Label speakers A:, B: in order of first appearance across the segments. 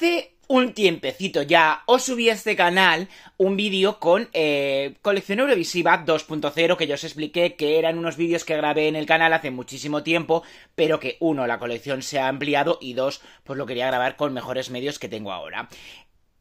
A: hace un tiempecito ya os subí a este canal un vídeo con eh, colección Eurovisiva 2.0 que yo os expliqué que eran unos vídeos que grabé en el canal hace muchísimo tiempo, pero que uno, la colección se ha ampliado y dos, pues lo quería grabar con mejores medios que tengo ahora.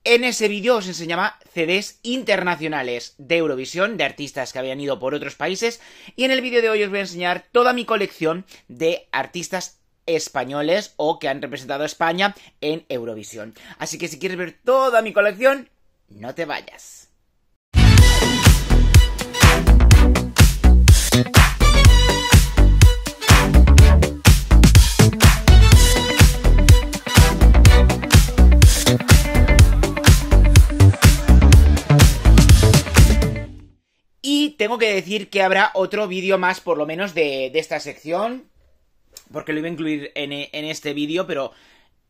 A: En ese vídeo os enseñaba CDs internacionales de Eurovisión, de artistas que habían ido por otros países, y en el vídeo de hoy os voy a enseñar toda mi colección de artistas españoles o que han representado a España en Eurovisión. Así que si quieres ver toda mi colección, no te vayas. Y tengo que decir que habrá otro vídeo más, por lo menos, de, de esta sección porque lo iba a incluir en, este vídeo, pero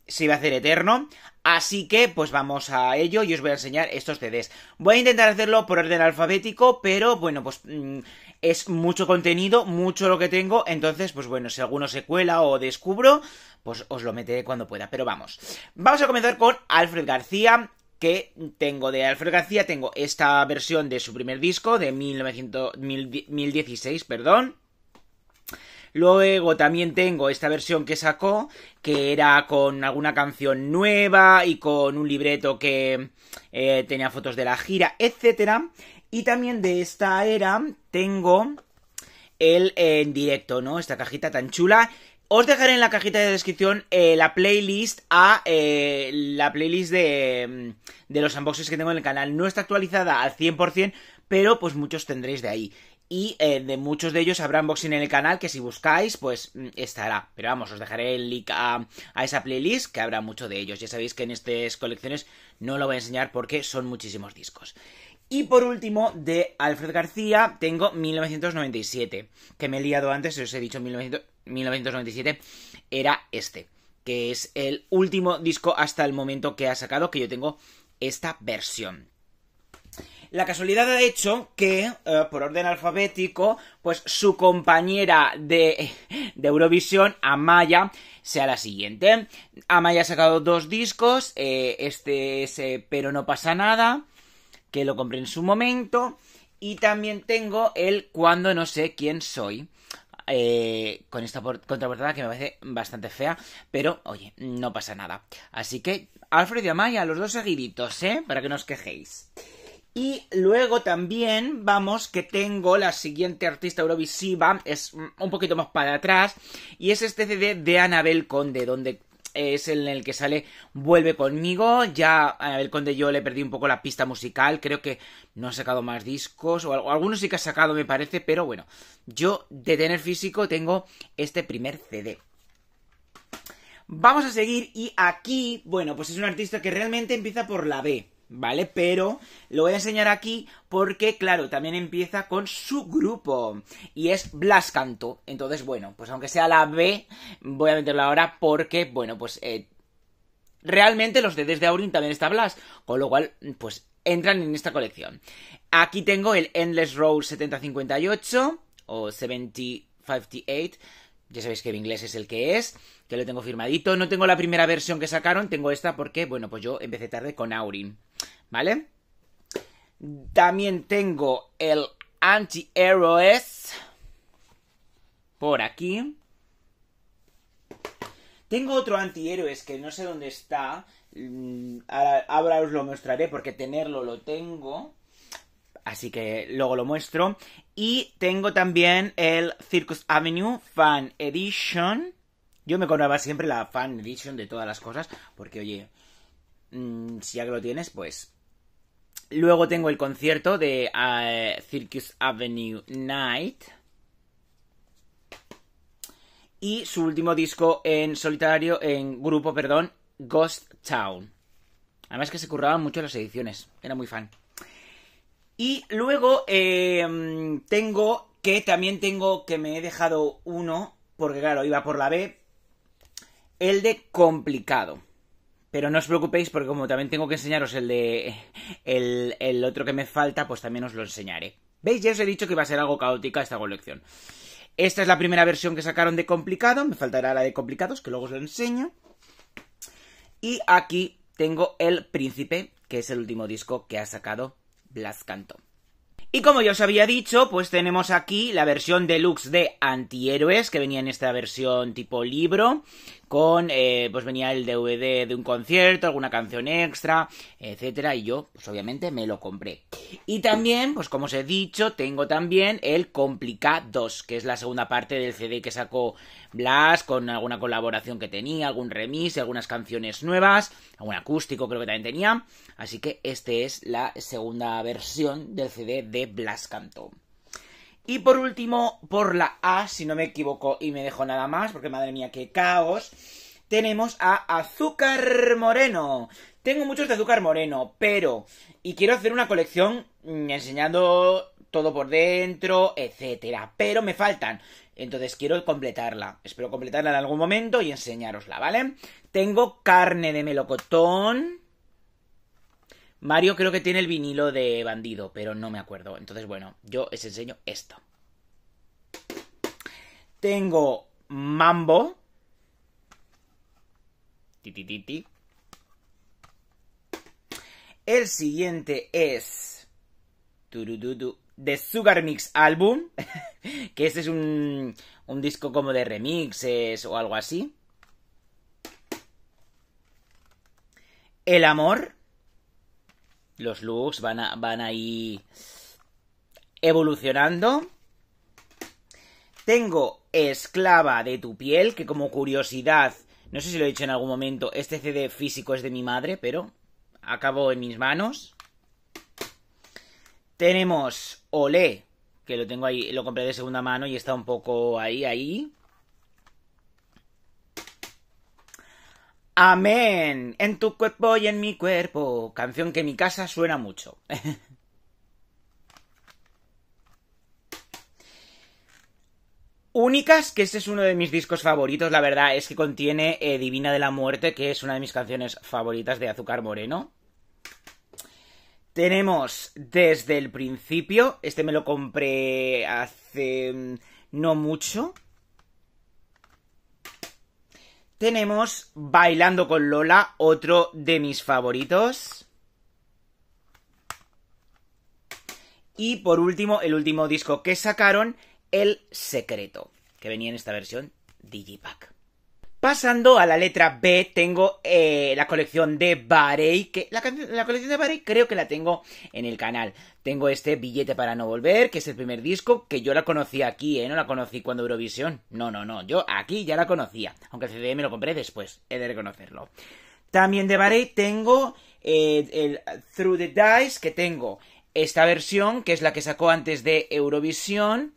A: se iba a hacer eterno. Así que, pues vamos a ello y os voy a enseñar estos CDs. Voy a intentar hacerlo por orden alfabético, pero bueno, pues mm, es mucho contenido, mucho lo que tengo. Entonces, pues bueno, si alguno se cuela o descubro, pues os lo meteré cuando pueda. Pero vamos. Vamos a comenzar con Alfred García. Que tengo de Alfred García, tengo esta versión de su primer disco de 1900, perdón. Luego también tengo esta versión que sacó, que era con alguna canción nueva y con un libreto que eh, tenía fotos de la gira, etc. Y también de esta era tengo el eh, en directo, ¿no? Esta cajita tan chula. Os dejaré en la cajita de descripción eh, la playlist a la playlist de, de los unboxings que tengo en el canal. No está actualizada al 100%, pero pues muchos tendréis de ahí. Y eh, de muchos de ellos habrá unboxing en el canal que si buscáis, pues mm, estará. Pero vamos, os dejaré el link a, esa playlist que habrá mucho de ellos. Ya sabéis que en estas colecciones no lo voy a enseñar porque son muchísimos discos. Y por último, de Alfred García, tengo 1997, que me he liado antes, os he dicho 1997, era este, que es el último disco hasta el momento que ha sacado, que yo tengo esta versión. La casualidad ha hecho que, eh, por orden alfabético, pues su compañera de, Eurovisión, Amaya, sea la siguiente. Amaya ha sacado dos discos, eh, este es eh, Pero no pasa nada, que lo compré en su momento, y también tengo el Cuando no sé quién soy. con esta contraportada que me parece bastante fea, pero oye, no pasa nada. Así que, Alfred y Amaya, los dos seguiditos, ¿eh? Para que no os quejéis. Y luego también, vamos, que tengo la siguiente artista eurovisiva, es un poquito más para atrás, y es este CD de Anabel Conde, donde eh, es el en el que sale Vuelve conmigo. Ya a Anabel Conde yo le perdí un poco la pista musical. Creo que no ha sacado más discos. O, o algunos sí que ha sacado, me parece. Pero bueno, yo de tener físico tengo este primer CD. Vamos a seguir y aquí, bueno, pues es un artista que realmente empieza por la B. ¿vale? Pero lo voy a enseñar aquí porque, claro, también empieza con su grupo y es Blas Canto. Entonces, bueno, pues aunque sea la B, voy a meterla ahora porque, bueno, pues eh, realmente los de de Aurin también está Blas, con lo cual, pues entran en esta colección. Aquí tengo el Endless Roll 7058 o 7058. Ya sabéis que el inglés es el que es, que lo tengo firmadito. No tengo la primera versión que sacaron, tengo esta porque, bueno, pues yo empecé tarde con Aurin. ¿vale? También tengo el anti anti-heroes por aquí. Tengo otro anti antihéroes que no sé dónde está. Mm, ahora, os lo mostraré porque tenerlo lo tengo. Así que luego lo muestro. Y tengo también el Circus Avenue Fan Edition. Yo me conozco siempre la Fan Edition de todas las cosas. Porque, oye, mm, si ya que lo tienes, pues Luego tengo el concierto de eh, Circus Avenue Night. Y su último disco en solitario, en grupo, perdón, Ghost Town. Además que se curraban mucho las ediciones, era muy fan. Y luego em, tengo que también tengo que me he dejado uno, porque claro, iba por la B, el de complicado. Pero no os preocupéis porque como también tengo que enseñaros el de... El, otro que me falta, pues también os lo enseñaré. ¿Veis? Ya os he dicho que va a ser algo caótica esta colección. Esta es la primera versión que sacaron de complicado. Me faltará la de complicados, que luego os lo enseño. Y aquí tengo El Príncipe, que es el último disco que ha sacado Blas Canto. Y como ya os había dicho, pues tenemos aquí la versión deluxe de Antihéroes, que venía en esta versión tipo libro, con, eh, pues venía el DVD de un concierto, alguna canción extra, etcétera, y yo, pues obviamente me lo compré. Y también, pues como os he dicho, tengo también el Complica 2, que es la segunda parte del CD que sacó Blas, con alguna colaboración que tenía, algún remix, algunas canciones nuevas, algún acústico creo que también tenía. Así que esta es la segunda versión del CD de Blas Canto. Y por último, por la A, si no me equivoco y me dejo nada más, porque madre mía, qué caos, tenemos a Azúcar Moreno. Tengo muchos de azúcar moreno, pero... Y quiero hacer una colección mm, enseñando todo por dentro, etcétera. Pero me faltan. Entonces quiero completarla. Espero completarla en algún momento y enseñarosla, ¿vale? Tengo carne de melocotón. Mario creo que tiene el vinilo de bandido, pero no me acuerdo. Entonces, bueno, yo os enseño esto. Tengo mambo. Titititi. El siguiente es... The Sugar Mix Album, que este es un, un disco como de remixes o algo así. El amor. Los looks van, a, van ahí evolucionando. Tengo Esclava de tu piel, que como curiosidad, no sé si lo he dicho en algún momento, este CD físico es de mi madre, pero acabó en mis manos. Tenemos Olé, que lo tengo ahí, lo compré de segunda mano y está un poco ahí, ahí. Amén, en tu cuerpo y en mi cuerpo. Canción que en mi casa suena mucho. Únicas, que este es uno de mis discos favoritos, la verdad es que contiene eh, Divina de la Muerte, que es una de mis canciones favoritas de Azúcar Moreno. Tenemos desde el principio, este me lo compré hace mm, no mucho. Tenemos Bailando con Lola, otro de mis favoritos. Y por último, el último disco que sacaron, El Secreto, que venía en esta versión Digipack. Pasando a la letra B, tengo eh, la colección de Barei, que la, colección de Barei creo que la tengo en el canal. Tengo este Billete para no volver, que es el primer disco, que yo la conocí aquí, ¿eh? No la conocí cuando Eurovisión. No, no, no, yo aquí ya la conocía, aunque el CD me lo compré después, he de reconocerlo. También de Barei tengo eh, el Through the Dice, que tengo esta versión, que es la que sacó antes de Eurovisión,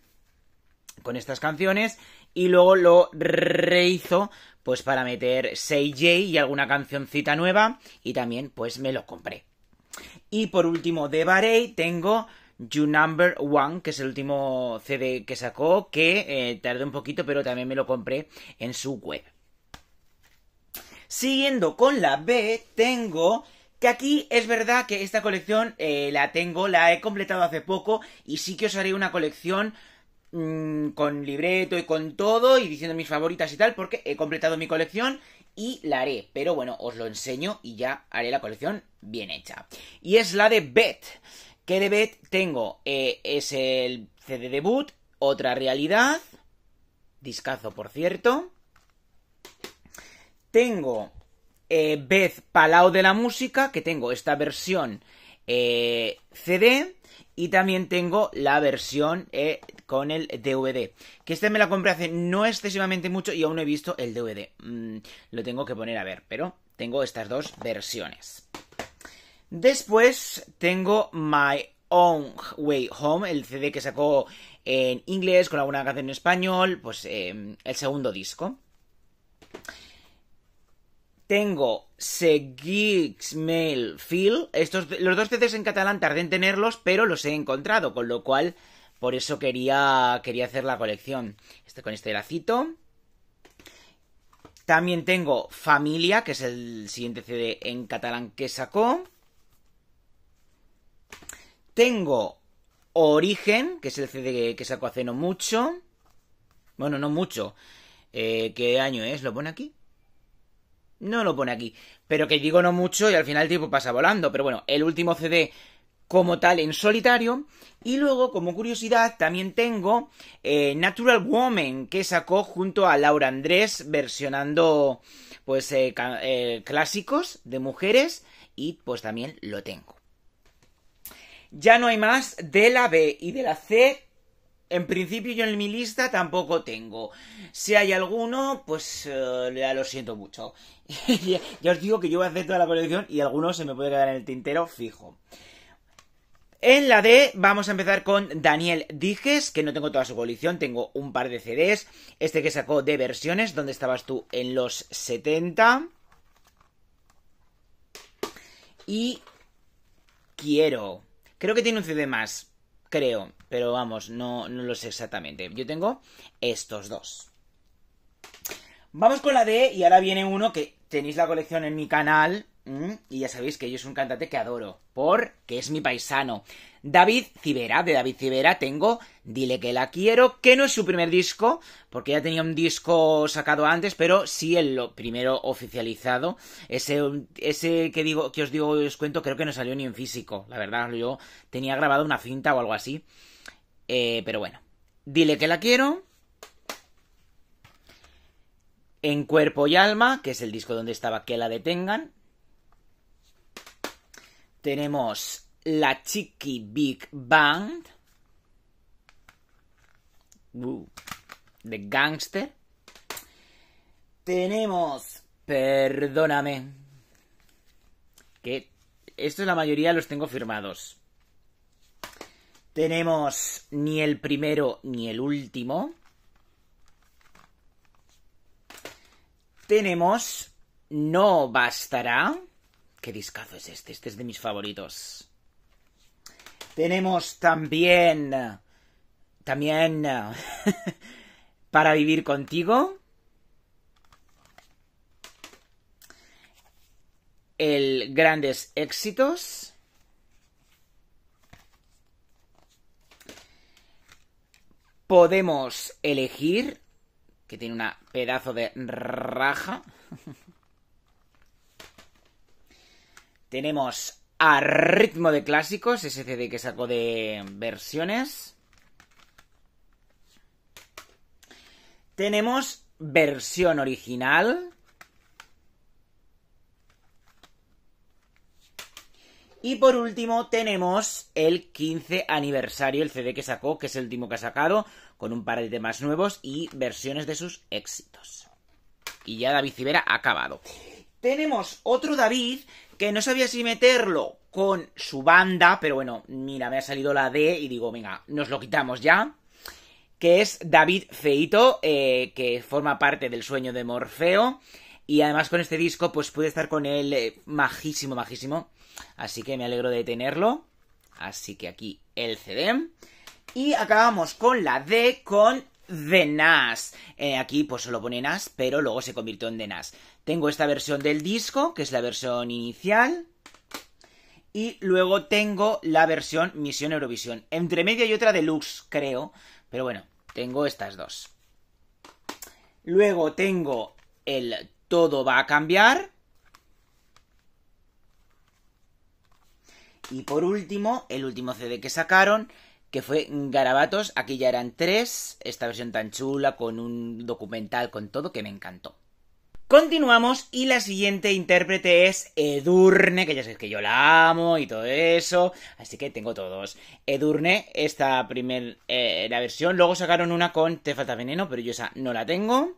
A: con estas canciones, y luego lo rehizo pues para meter 6 J y alguna cancioncita nueva y también pues me lo compré. Y por último de Barei tengo You Number One, que es el último CD que sacó, que eh, tardé un poquito, pero también me lo compré en su web. Siguiendo con la B, tengo que aquí es verdad que esta colección eh, la tengo, la he completado hace poco y sí que os haré una colección Mm, con libreto y con todo y diciendo mis favoritas y tal, porque he completado mi colección y la haré. Pero bueno, os lo enseño y ya haré la colección bien hecha. Y es la de Beth. Que de Beth tengo eh, es el CD debut, otra realidad, discazo por cierto. Tengo eh, Beth Palau de la música, que tengo esta versión eh, CD y también tengo la versión con el DVD. Que este me la compré hace no excesivamente mucho y aún no he visto el DVD. Mm, lo tengo que poner a ver, pero tengo estas dos versiones. Después tengo My Own Way Home, el CD que sacó en inglés con alguna canción en español, pues em, el segundo disco. Tengo ...Seguix Mail Feel. Estos, los dos CDs en catalán tardé en tenerlos, pero los he encontrado, con lo cual por eso quería, quería hacer la colección. Este, con este lacito. También tengo Familia, que es el siguiente CD en catalán que sacó. Tengo Origen, que es el CD que sacó hace no mucho. Bueno, no mucho. Eh, ¿Qué año es? ¿Lo pone aquí? No lo pone aquí. Pero que digo no mucho y al final el tiempo pasa volando. Pero bueno, el último CD como tal en solitario. Y luego, como curiosidad, también tengo eh, Natural Woman, que sacó junto a Laura Andrés, versionando pues eh, eh, clásicos de mujeres. Y pues también lo tengo. Ya no hay más de la B y de la C. En principio yo en mi lista tampoco tengo. Si hay alguno, pues lo siento mucho. ya, os digo que yo voy a hacer toda la colección y alguno se me puede quedar en el tintero fijo. En la D vamos a empezar con Daniel Dijes, que no tengo toda su colección, tengo un par de CDs, este que sacó de versiones, donde estabas tú en los 70. Y quiero. Creo que tiene un CD más, creo, pero vamos, no, no lo sé exactamente. Yo tengo estos dos. Vamos con la D y ahora viene uno que tenéis la colección en mi canal, Mm, y ya sabéis que yo es un cantante que adoro, porque es mi paisano. David Cibera, de David Cibera tengo Dile que la quiero, que no es su primer disco, porque ya tenía un disco sacado antes, pero sí el lo primero oficializado. Ese, ese que digo, que os digo os cuento, creo que no salió ni en físico, la verdad, yo tenía grabado una cinta o algo así. Eh, pero bueno. Dile que la quiero. En Cuerpo y Alma, que es el disco donde estaba Que la detengan, tenemos la Chiqui Big Band. the uh, de Gangster. Tenemos. Perdóname. Que esto es la mayoría los tengo firmados. Tenemos ni el primero ni el último. Tenemos No bastará qué discazo es este. Este es de mis favoritos. Tenemos también. También. para vivir contigo. El grandes éxitos. Podemos elegir. Que tiene una pedazo de raja. Tenemos a Ritmo de Clásicos, ese CD que sacó de versiones. Tenemos versión original. Y por último tenemos el 15 aniversario, el CD que sacó, que es el último que ha sacado, con un par de temas nuevos y versiones de sus éxitos. Y ya David Civera ha acabado. Tenemos otro David que no sabía si meterlo con su banda, pero bueno, mira, me ha salido la D y digo, venga, nos lo quitamos ya. Que es David Feito, eh, que forma parte del sueño de Morfeo. Y además con este disco, pues pude estar con él eh, majísimo, majísimo. Así que me alegro de tenerlo. Así que aquí el CD. Y acabamos con la D, con de NAS. Eh, aquí pues solo pone NAS, pero luego se convirtió en Denas. NAS. Tengo esta versión del disco, que es la versión inicial. Y luego tengo la versión Misión Eurovisión. Entre media y otra deluxe, creo. Pero bueno, tengo estas dos. Luego tengo el Todo va a cambiar. Y por último, el último CD que sacaron, que fue Garabatos. Aquí ya eran tres, esta versión tan chula, con un documental, con todo, que me encantó. Continuamos y la siguiente intérprete es Edurne, que ya sabéis que yo la amo y todo eso, así que tengo todos. Edurne, esta primera eh, la versión, luego sacaron una con Te falta veneno, pero yo esa no la tengo.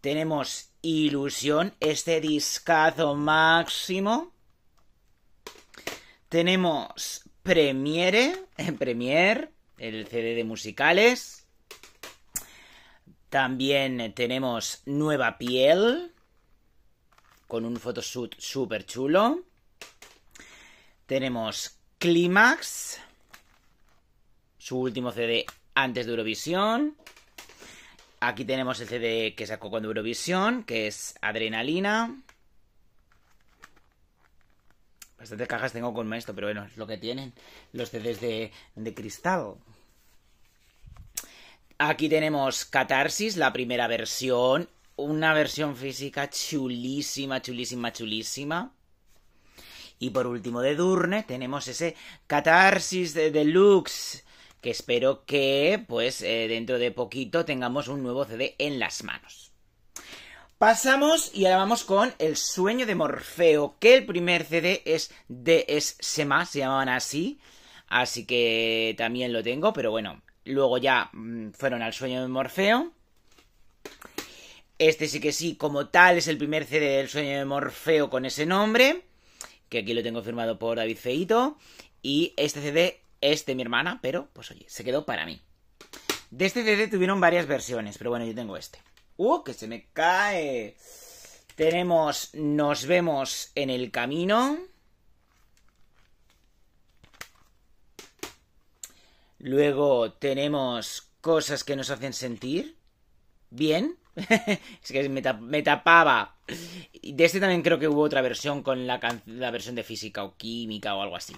A: Tenemos Ilusión, este discazo máximo. Tenemos Premiere, en eh, Premiere, el CD de musicales. También tenemos Nueva Piel, con un photoshoot súper chulo. Tenemos Climax, su último CD antes de Eurovisión. Aquí tenemos el CD que sacó cuando Eurovisión, que es Adrenalina de cajas tengo con maestro pero bueno, es lo que tienen los CDs de, cristal. Aquí tenemos Catarsis, la primera versión. Una versión física chulísima, chulísima, chulísima. Y por último de Durne tenemos ese Catarsis de Deluxe. Que espero que, pues, eh, dentro de poquito tengamos un nuevo CD en las manos. Pasamos y ahora vamos con El sueño de Morfeo, que el primer CD es de Sema, se llamaban así, así que también lo tengo, pero bueno, luego ya mm, fueron al sueño de Morfeo. Este sí que sí, como tal, es el primer CD del sueño de Morfeo con ese nombre, que aquí lo tengo firmado por David Feito, y este CD es de mi hermana, pero pues oye, se quedó para mí. De este CD tuvieron varias versiones, pero bueno, yo tengo este. Uh, que se me cae. Tenemos Nos vemos en el camino. Luego tenemos cosas que nos hacen sentir bien. es que me, me, tapaba. De este también creo que hubo otra versión con la, la versión de física o química o algo así.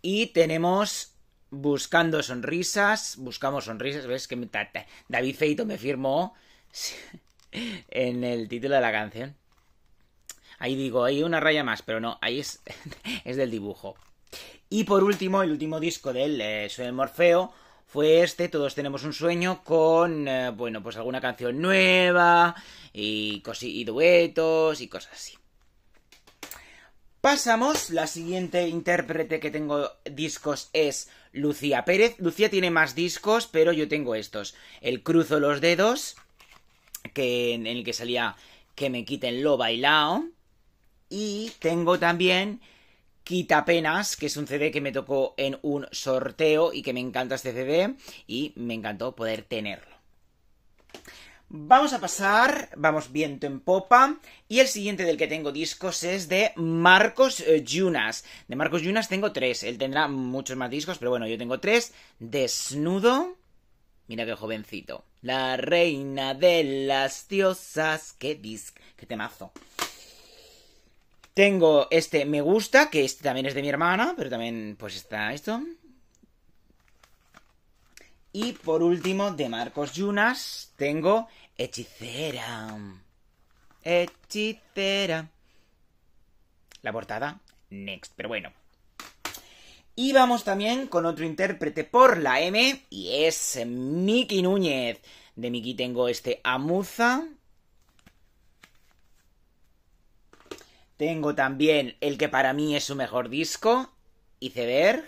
A: Y tenemos buscando sonrisas, buscamos sonrisas, ves que David Feito me firmó en el título de la canción. Ahí digo, hay una raya más, pero no, ahí es, del dibujo. Y por último, el último disco del él, eh, Sueño Morfeo fue este, Todos tenemos un sueño, con, eh, bueno, pues alguna canción nueva y, y duetos y cosas así. Pasamos, la siguiente intérprete que tengo discos es Lucía Pérez. Lucía tiene más discos, pero yo tengo estos. El Cruzo los Dedos, que, en el que salía Que me quiten lo bailao. Y tengo también Quita Penas, que es un CD que me tocó en un sorteo y que me encanta este CD y me encantó poder tenerlo. Vamos a pasar, vamos viento en popa, y el siguiente del que tengo discos es de Marcos Yunas. Eh, de Marcos Yunas tengo tres, él tendrá muchos más discos, pero bueno, yo tengo tres. Desnudo, mira qué jovencito. La reina de las diosas, qué disc, qué temazo. Tengo este Me gusta, que este también es de mi hermana, pero también pues está esto. Y por último, de Marcos Yunas, tengo Hechicera. Hechicera. La portada, Next, pero bueno. Y vamos también con otro intérprete por la M, y es Miki Núñez. De Miki tengo este Amuza. Tengo también el que para mí es su mejor disco, Iceberg.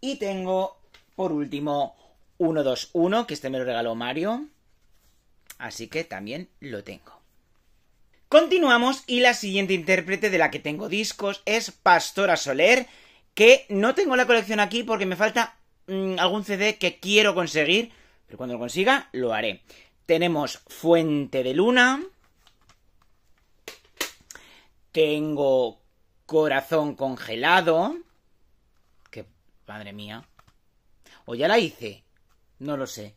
A: Y tengo, por último, 121, que este me lo regaló Mario. Así que también lo tengo. Continuamos y la siguiente intérprete de la que tengo discos es Pastora Soler, que no tengo la colección aquí porque me falta mm, algún CD que quiero conseguir, pero cuando lo consiga lo haré. Tenemos Fuente de Luna, tengo Corazón Congelado, Madre mía. O ya la hice. No lo sé.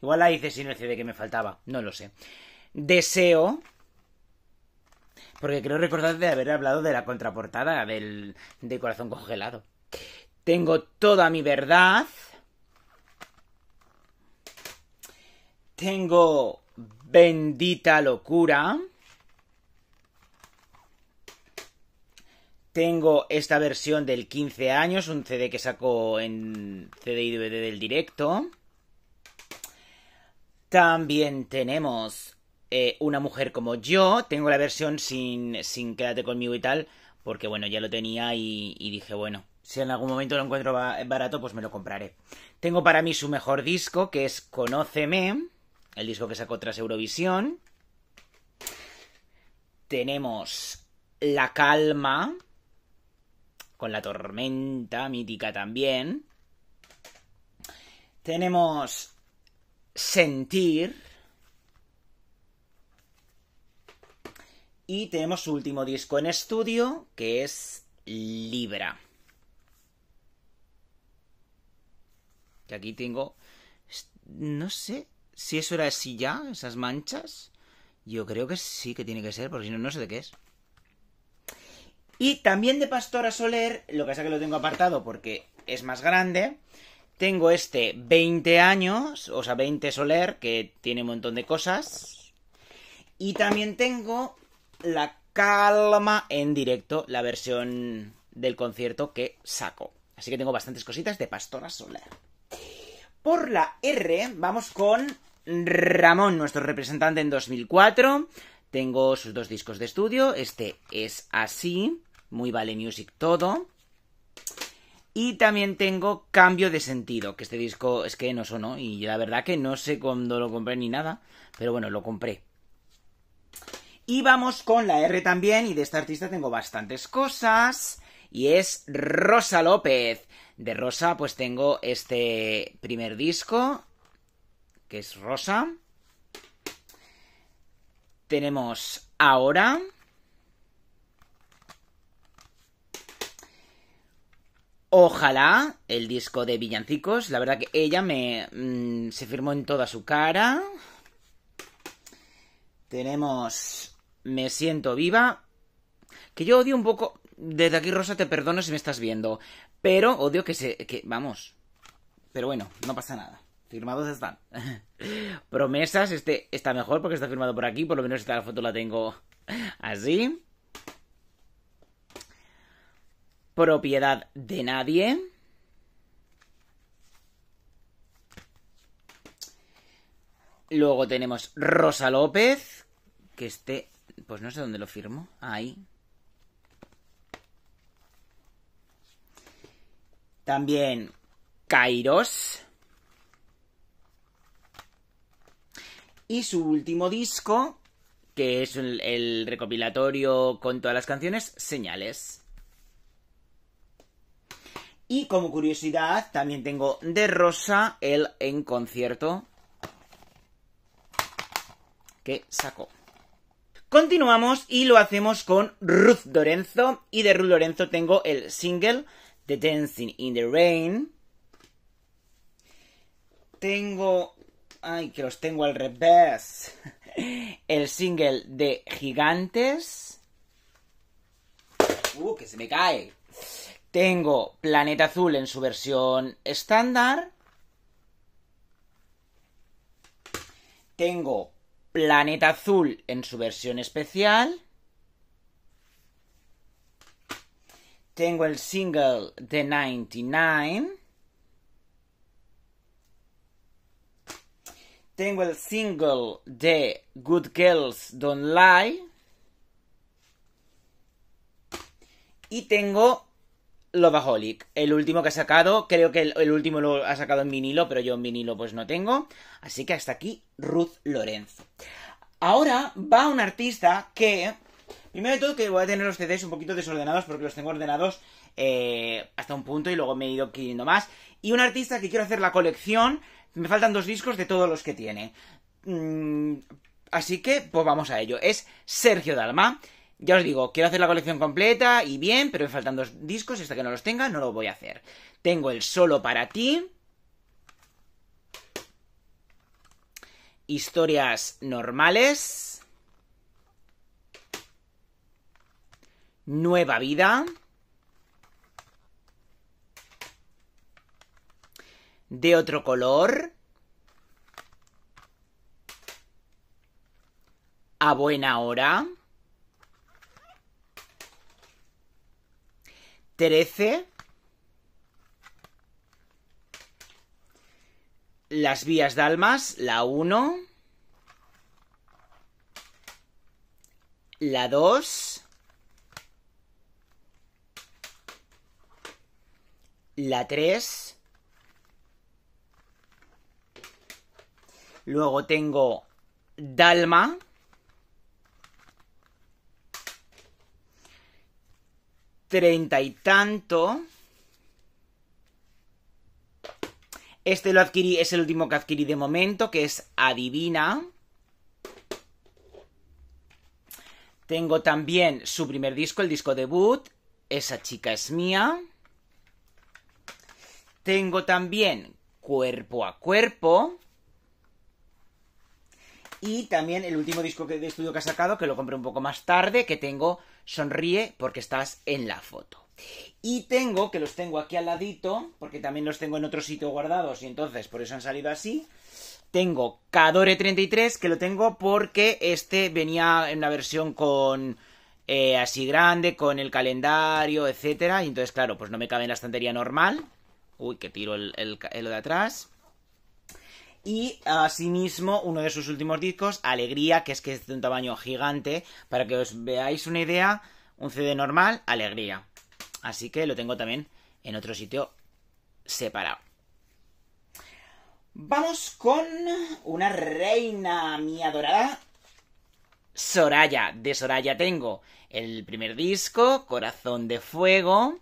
A: Igual la hice sin el de que me faltaba. No lo sé. Deseo. Porque creo recordar de haber hablado de la contraportada del, de Corazón Congelado. Tengo toda mi verdad. Tengo bendita locura. Tengo esta versión del 15 años, un CD que sacó en CD y DVD del directo. También tenemos eh, Una mujer como yo. Tengo la versión sin, sin Quédate conmigo y tal, porque bueno, ya lo tenía y, y dije, bueno, si en algún momento lo encuentro barato, pues me lo compraré. Tengo para mí su mejor disco, que es Conóceme, el disco que sacó tras Eurovisión. Tenemos La Calma, con la tormenta mítica también. Tenemos sentir. Y tenemos su último disco en estudio, que es Libra. Que aquí tengo... No sé si eso era así ya, esas manchas. Yo creo que sí que tiene que ser, porque si no, no sé de qué es. Y también de Pastora Soler, lo que pasa que lo tengo apartado porque es más grande. Tengo este 20 años, o sea, 20 Soler, que tiene un montón de cosas. Y también tengo La Calma en directo, la versión del concierto que saco. Así que tengo bastantes cositas de Pastora Soler. Por la R vamos con Ramón, nuestro representante en 2004. Tengo sus dos discos de estudio. Este es así muy Vale Music todo. Y también tengo Cambio de Sentido, que este disco es que no sonó y la verdad que no sé cuándo lo compré ni nada, pero bueno, lo compré. Y vamos con la R también, y de esta artista tengo bastantes cosas, y es Rosa López. De Rosa pues tengo este primer disco, que es Rosa. Tenemos ahora. Ojalá el disco de Villancicos, la verdad que ella me mm, se firmó en toda su cara. Tenemos Me siento viva, que yo odio un poco desde aquí Rosa te perdono si me estás viendo, pero odio que se que vamos. Pero bueno, no pasa nada. Firmados están. Promesas, este está mejor porque está firmado por aquí, por lo menos esta foto la tengo así propiedad de nadie. Luego tenemos Rosa López, que este, pues no sé dónde lo firmo, ahí. También Kairos. Y su último disco, que es el, el recopilatorio con todas las canciones, Señales. Y como curiosidad, también tengo de Rosa el en concierto que sacó. Continuamos y lo hacemos con Ruth Lorenzo. Y de Ruth Lorenzo tengo el single The Dancing in the Rain. Tengo. Ay, que los tengo al revés. El single de Gigantes. Uh, que se me cae. Tengo Planeta Azul en su versión estándar. Tengo Planeta Azul en su versión especial. Tengo el single de 99. Tengo el single de Good Girls Don't Lie. Y tengo Lovaholic, el último que ha sacado, creo que el, último lo ha sacado en vinilo, pero yo en vinilo pues no tengo, así que hasta aquí Ruth Lorenzo. Ahora va un artista que, primero de todo que voy a tener los CDs un poquito desordenados porque los tengo ordenados eh, hasta un punto y luego me he ido adquiriendo más, y un artista que quiero hacer la colección, me faltan dos discos de todos los que tiene. Mm, así que pues vamos a ello, es Sergio Dalma. Ya os digo, quiero hacer la colección completa y bien, pero me faltan dos discos y hasta que no los tenga no lo voy a hacer. Tengo el solo para ti. Historias normales. Nueva vida. De otro color. A buena hora. 13 las vías Dalmas, la 1, la 2, la 3, luego tengo Dalma, treinta y tanto. Este lo adquirí, es el último que adquirí de momento, que es Adivina. Tengo también su primer disco, el disco debut. Esa chica es mía. Tengo también Cuerpo a Cuerpo. Y también el último disco de estudio que ha sacado, que lo compré un poco más tarde, que tengo sonríe porque estás en la foto. Y tengo, que los tengo aquí al ladito, porque también los tengo en otro sitio guardados y entonces por eso han salido así. Tengo Cadore 33, que lo tengo porque este venía en una versión con eh, así grande, con el calendario, etcétera. Y entonces, claro, pues no me cabe en la estantería normal. Uy, que tiro el, el, el de atrás. Y asimismo, uno de sus últimos discos, Alegría, que es que es de un tamaño gigante. Para que os veáis una idea, un CD normal, Alegría. Así que lo tengo también en otro sitio separado. Vamos con una reina, mi adorada. Soraya, de Soraya tengo el primer disco, Corazón de Fuego.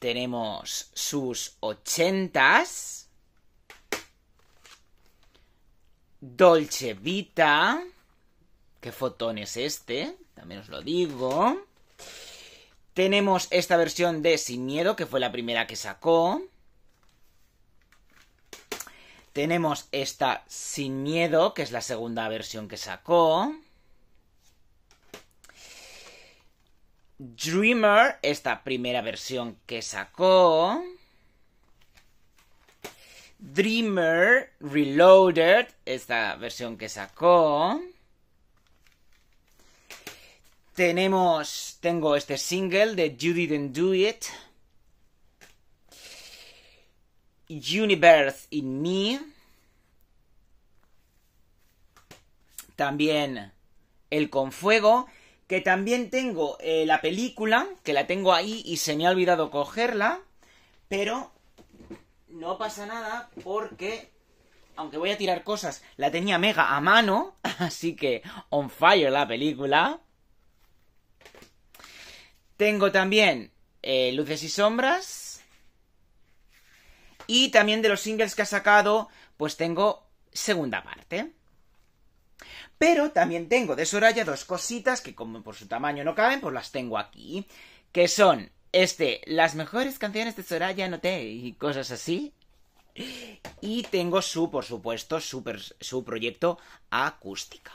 A: Tenemos sus ochentas Dolce Vita. ¿Qué fotón es este? También os lo digo. Tenemos esta versión de Sin Miedo, que fue la primera que sacó. Tenemos esta Sin Miedo, que es la segunda versión que sacó. Dreamer, esta primera versión que sacó. Dreamer Reloaded, esta versión que sacó. Tenemos, tengo este single de You Didn't Do It. Universe in Me. También El con fuego. Que también tengo eh, la película, que la tengo ahí y se me ha olvidado cogerla. Pero no pasa nada porque, aunque voy a tirar cosas, la tenía mega a mano, así que on fire la película. Tengo también eh, Luces y Sombras. Y también de los singles que ha sacado, pues tengo segunda parte. Pero también tengo de Soraya dos cositas que como por su tamaño no caben, pues las tengo aquí. Que son este, las mejores canciones de Soraya Noté y cosas así. Y tengo su, por supuesto, su, proyecto acústica.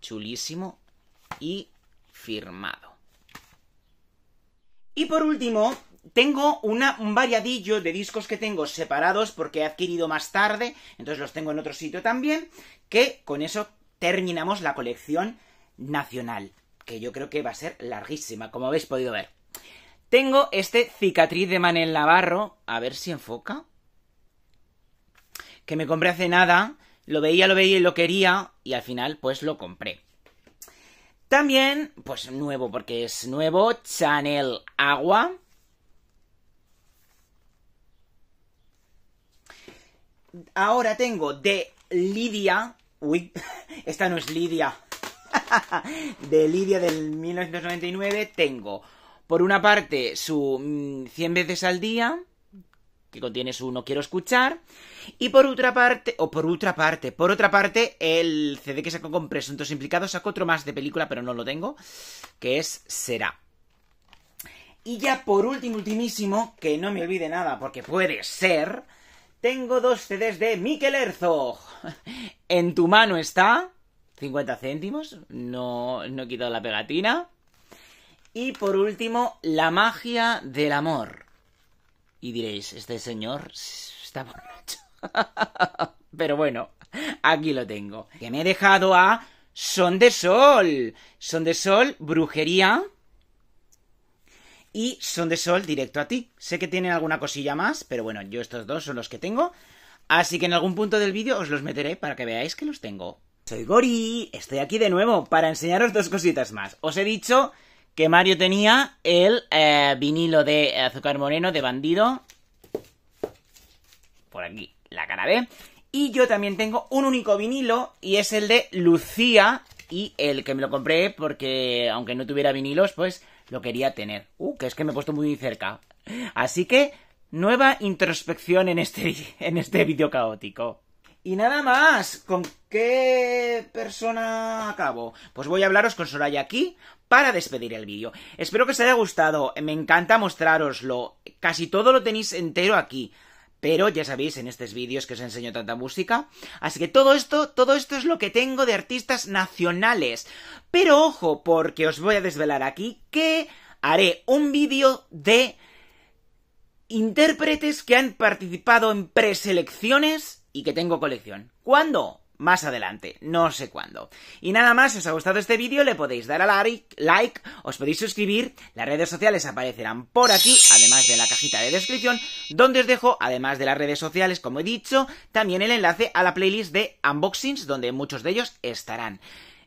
A: Chulísimo y firmado. Y por último, tengo un variadillo de discos que tengo separados porque he adquirido más tarde, entonces los tengo en otro sitio también, que con eso terminamos la colección nacional que yo creo que va a ser larguísima, como habéis podido ver. Tengo este cicatriz de Manel Navarro, a ver si enfoca, que me compré hace nada, lo veía, lo veía y lo quería, y al final pues lo compré. También, pues nuevo, porque es nuevo, Chanel Agua. Ahora tengo de Lidia. Uy, esta no es Lidia. de Lidia del 1999 tengo, por una parte, su 100 mm, veces al día, que contiene su No quiero escuchar, y por otra parte, o por otra parte, por otra parte, el CD que sacó con Presuntos Implicados, sacó otro más de película, pero no lo tengo, que es Será. Y ya por último, ultimísimo, que no me olvide nada, porque puede ser, tengo dos CDs de Miquel Herzog. En tu mano está. 50 céntimos, no, no he quitado la pegatina. Y por último, la magia del amor. Y diréis, este señor está borracho. Pero bueno, aquí lo tengo. Que me he dejado a Son de Sol. Son de Sol, brujería. Y Son de Sol, directo a ti. Sé que tienen alguna cosilla más, pero bueno, yo estos dos son los que tengo. Así que en algún punto del vídeo os los meteré para que veáis que los tengo. Soy Gori, estoy aquí de nuevo para enseñaros dos cositas más. Os he dicho que Mario tenía el eh, vinilo de azúcar moreno de bandido. Por aquí, la cara B. Y yo también tengo un único vinilo y es el de Lucía. Y el que me lo compré porque, aunque no tuviera vinilos, pues lo quería tener. Uh, que es que me he puesto muy cerca. Así que, nueva introspección en este, en este vídeo caótico. Y nada más, ¿con qué persona acabo? Pues voy a hablaros con Soraya aquí para despedir el vídeo. Espero que os haya gustado, me encanta mostraroslo, casi todo lo tenéis entero aquí. Pero ya sabéis en estos vídeos que os enseño tanta música. Así que todo esto, todo esto es lo que tengo de artistas nacionales. Pero ojo, porque os voy a desvelar aquí que haré un vídeo de intérpretes que han participado en preselecciones y que tengo colección. ¿Cuándo? Más adelante, no sé cuándo. Y nada más, si os ha gustado este vídeo, le podéis dar a like, os podéis suscribir, las redes sociales aparecerán por aquí, además de la cajita de descripción, donde os dejo, además de las redes sociales, como he dicho, también el enlace a la playlist de unboxings, donde muchos de ellos estarán.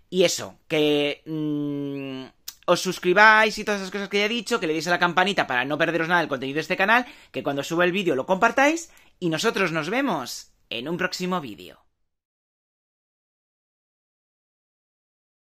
A: Y eso, que... Mm, os suscribáis y todas esas cosas que ya he dicho, que le deis a la campanita para no perderos nada del contenido de este canal, que cuando suba el vídeo lo compartáis y nosotros nos vemos en un próximo vídeo.